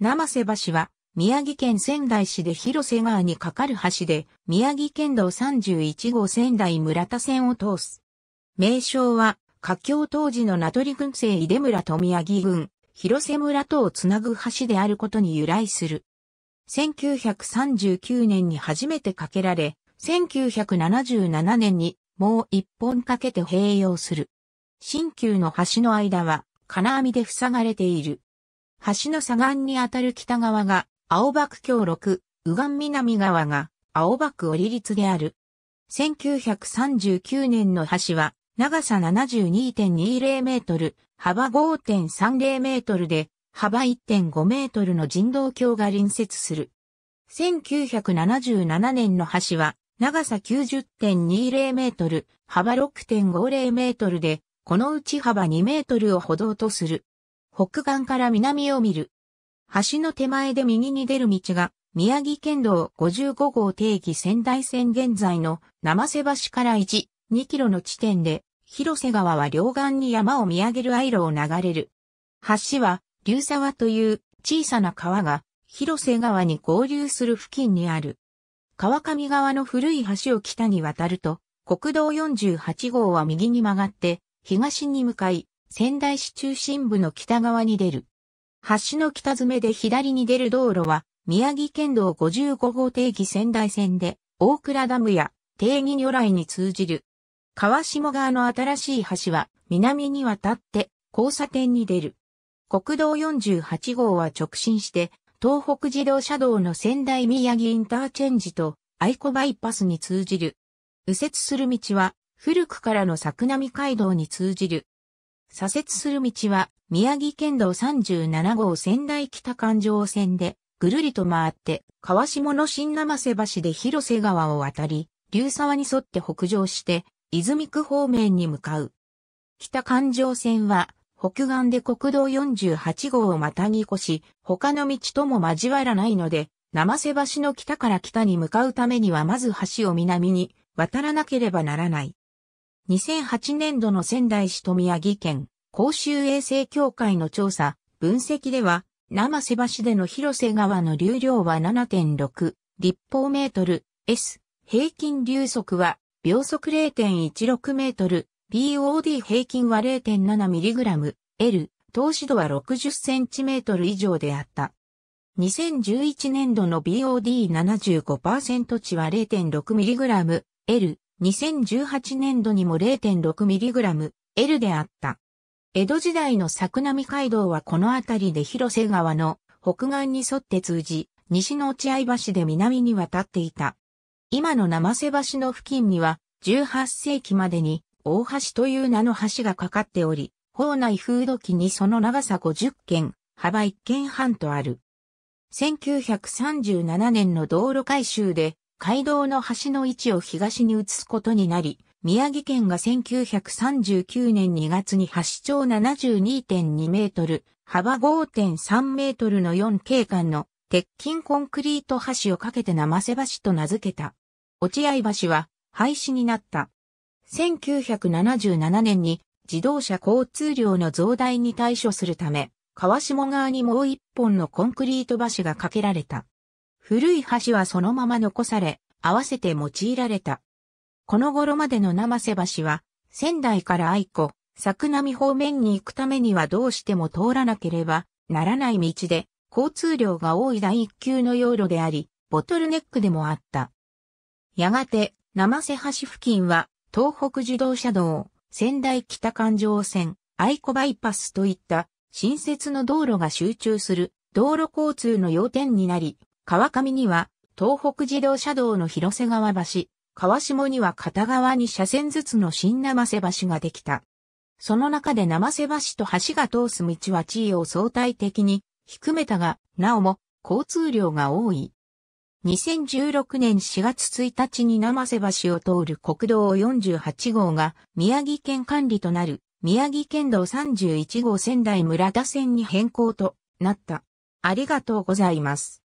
生瀬橋は、宮城県仙台市で広瀬川に架かる橋で、宮城県道31号仙台村田線を通す。名称は、架橋当時の名取郡生井出村と宮城郡、広瀬村とをつなぐ橋であることに由来する。1939年に初めて架けられ、1977年にもう一本かけて併用する。新旧の橋の間は金網で塞がれている。橋の左岸にあたる北側が、青幕橋六、右岸南側が、青幕折立である。1939年の橋は、長さ72.20メートル、幅5.30メートルで、幅1.5メートルの人道橋が隣接する。1977年の橋は、長さ90.20メートル、幅6.50メートルで、このうち幅2メートルを歩道とする。北岸から南を見る。橋の手前で右に出る道が、宮城県道55号定義仙台線現在の生瀬橋から1、2キロの地点で、広瀬川は両岸に山を見上げるアイロを流れる。橋は、龍沢という小さな川が、広瀬川に合流する付近にある。川上側の古い橋を北に渡ると、国道48号は右に曲がって、東に向かい、仙台市中心部の北側に出る。橋の北詰めで左に出る道路は、宮城県道55号定義仙台線で、大倉ダムや定義如来に通じる。川下側の新しい橋は、南に渡って、交差点に出る。国道48号は直進して、東北自動車道の仙台宮城インターチェンジと、愛子バイパスに通じる。右折する道は、古くからの桜並街道に通じる。左折する道は、宮城県道37号仙台北環状線で、ぐるりと回って、川下の新生瀬橋で広瀬川を渡り、流沢に沿って北上して、泉区方面に向かう。北環状線は、北岸で国道48号をまたぎ越し、他の道とも交わらないので、生瀬橋の北から北に向かうためにはまず橋を南に渡らなければならない。2008年度の仙台市と宮城県公衆衛生協会の調査、分析では、生瀬橋での広瀬川の流量は7.6立方メートル S、平均流速は秒速0.16メートル、BOD 平均は0 7ラム L、投資度は6 0トル以上であった。2011年度の BOD75% 値は0 6ラム L、2018年度にも 0.6mg、L であった。江戸時代の作並街道はこの辺りで広瀬川の北岸に沿って通じ、西の落合橋で南に渡っていた。今の生瀬橋の付近には、18世紀までに大橋という名の橋がかかっており、法内風土記にその長さ50軒、幅1軒半とある。1937年の道路改修で街道の橋の位置を東に移すことになり、宮城県が1939年2月に橋長72.2メートル、幅5.3メートルの4景観の鉄筋コンクリート橋をかけて生瀬橋と名付けた。落合橋は廃止になった。1977年に自動車交通量の増大に対処するため、川下側にもう一本のコンクリート橋が架けられた。古い橋はそのまま残され、合わせて用いられた。この頃までの生瀬橋は、仙台から愛子、作並方面に行くためにはどうしても通らなければならない道で、交通量が多い第一級の用路であり、ボトルネックでもあった。やがて、生瀬橋付近は、東北自動車道、仙台北環状線、愛子バイパスといった、新設の道路が集中する道路交通の要点になり、川上には、東北自動車道の広瀬川橋、川下には片側に車線ずつの新生瀬橋ができた。その中で生瀬橋と橋が通す道は地位を相対的に低めたが、なおも交通量が多い。2016年4月1日に生瀬橋を通る国道48号が宮城県管理となる宮城県道31号仙台村田線に変更となった。ありがとうございます。